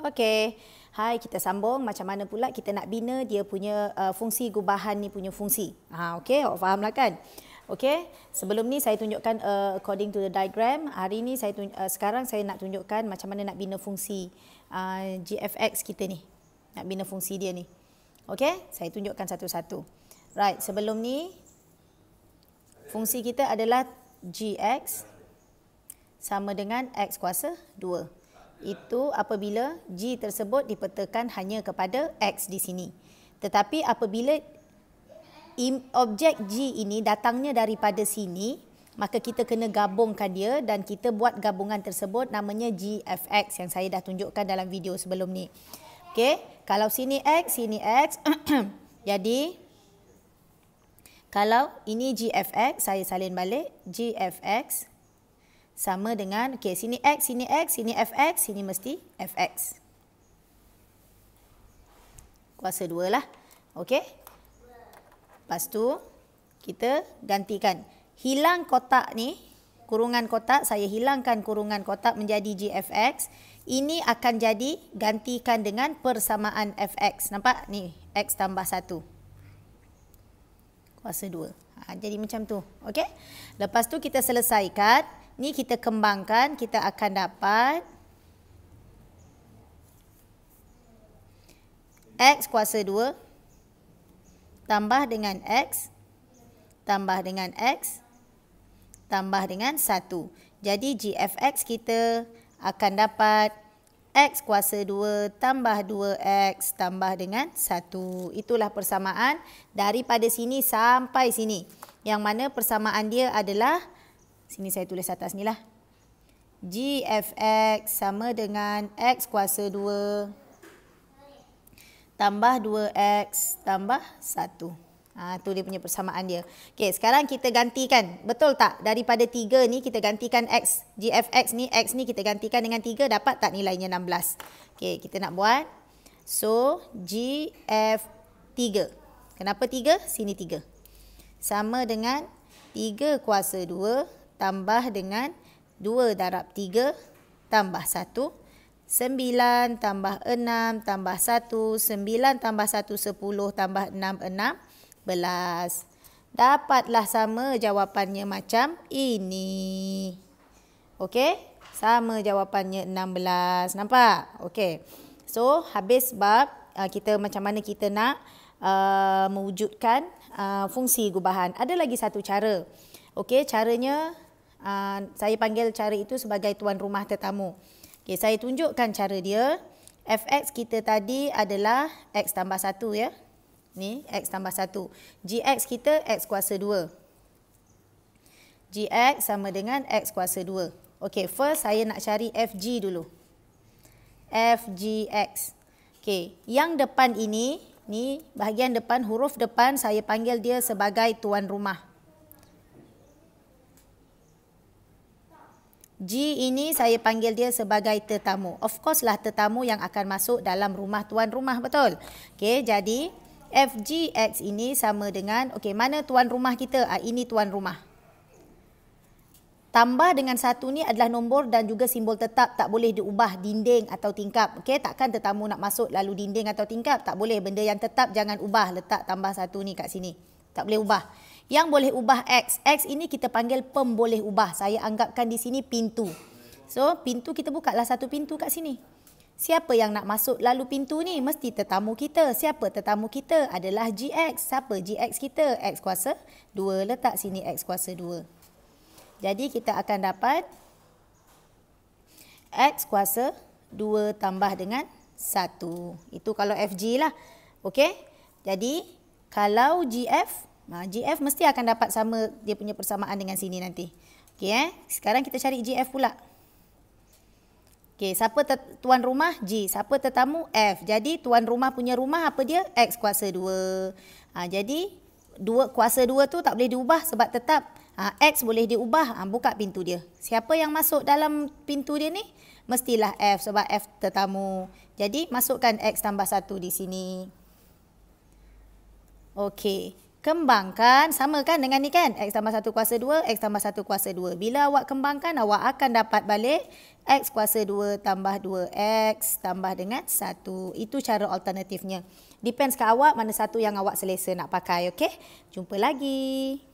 Okey. Hai, kita sambung macam mana pula kita nak bina dia punya uh, fungsi gubahan ni punya fungsi. Ha, okey, awak fahamlah kan? Okey. Sebelum ni saya tunjukkan uh, according to the diagram. Hari ni saya tunj- uh, sekarang saya nak tunjukkan macam mana nak bina fungsi uh, GFX kita ni. Nak bina fungsi dia ni. Okey, saya tunjukkan satu-satu. Right, sebelum ni fungsi kita adalah GX sama dengan X kuasa 2 itu apabila G tersebut dipetakan hanya kepada X di sini. Tetapi apabila objek G ini datangnya daripada sini, maka kita kena gabungkan dia dan kita buat gabungan tersebut namanya GFX yang saya dah tunjukkan dalam video sebelum ni. Okey, kalau sini X, sini X. Jadi kalau ini GFX, saya salin balik, GFX sama dengan okey sini x sini x sini fx sini mesti fx kuasa 2 lah okey lepas tu kita gantikan hilang kotak ni kurungan kotak saya hilangkan kurungan kotak menjadi gfx ini akan jadi gantikan dengan persamaan fx nampak ni x tambah 1 kuasa 2 ha, jadi macam tu okey lepas tu kita selesaikan Ni kita kembangkan, kita akan dapat X kuasa 2 tambah dengan X tambah dengan X tambah dengan 1. Jadi GFX kita akan dapat X kuasa 2 tambah 2X tambah dengan 1. Itulah persamaan daripada sini sampai sini. Yang mana persamaan dia adalah 2. Sini saya tulis atas ni lah. GFX sama dengan X kuasa 2 tambah 2X tambah 1. Ha, tu dia punya persamaan dia. Okay, sekarang kita gantikan. Betul tak? Daripada 3 ni kita gantikan X. GFX ni, X ni kita gantikan dengan 3. Dapat tak nilainya 16? Okay, kita nak buat. So, GF 3. Kenapa 3? Sini 3. Sama dengan 3 kuasa 2 tambah dengan 2 darab 3 tambah 1. 9 tambah 6 tambah 1, 9 tambah 1, 10 tambah 6, 16. Dapatlah sama jawapannya macam ini. Okey, sama jawapannya 16. Nampak? Okey. So, habis bab uh, kita macam mana kita nak uh, mewujudkan uh, fungsi gubahan. Ada lagi satu cara. Okey, caranya uh, saya panggil cara itu sebagai tuan rumah tetamu. Okay, saya tunjukkan cara dia. Fx kita tadi adalah x tambah 1 ya. Ni x tambah 1. Gx kita x kuasa 2. Gx sama dengan x kuasa 2. Okay, first saya nak cari fg dulu. Fgx. Okay, yang depan ini, ni bahagian depan, huruf depan saya panggil dia sebagai tuan rumah. G ini saya panggil dia sebagai tetamu. Of course lah tetamu yang akan masuk dalam rumah tuan rumah betul. Okey, jadi FGX ini sama dengan okey, mana tuan rumah kita? Ah ini tuan rumah. Tambah dengan satu ni adalah nombor dan juga simbol tetap. Tak boleh diubah dinding atau tingkap. Okey, takkan tetamu nak masuk lalu dinding atau tingkap. Tak boleh. Benda yang tetap jangan ubah. Letak tambah satu ni kat sini. Tak boleh ubah. Yang boleh ubah X. X ini kita panggil pemboleh ubah. Saya anggapkan di sini pintu. So, pintu kita buka lah satu pintu kat sini. Siapa yang nak masuk lalu pintu ni? Mesti tetamu kita. Siapa tetamu kita? Adalah GX. Siapa GX kita? X kuasa 2. Letak sini X kuasa 2. Jadi kita akan dapat X kuasa 2 tambah dengan 1. Itu kalau FG lah. Okey. Jadi kalau GF, GF mesti akan dapat sama dia punya persamaan dengan sini nanti. Okey eh. Sekarang kita cari GF pula. Okey, siapa tuan rumah? G. Siapa tetamu? F. Jadi tuan rumah punya rumah apa dia? X kuasa 2. Ha, jadi dua kuasa dua tu tak boleh diubah sebab tetap Ah, X boleh diubah, ah, buka pintu dia. Siapa yang masuk dalam pintu dia ni? Mestilah F sebab F tetamu. Jadi masukkan X tambah 1 di sini. Okey. Kembangkan, sama kan dengan ni kan? X tambah 1 kuasa 2, X tambah 1 kuasa 2. Bila awak kembangkan, awak akan dapat balik X kuasa 2 tambah 2X tambah dengan 1. Itu cara alternatifnya. Depends ke awak mana satu yang awak selesa nak pakai, okey? Jumpa lagi.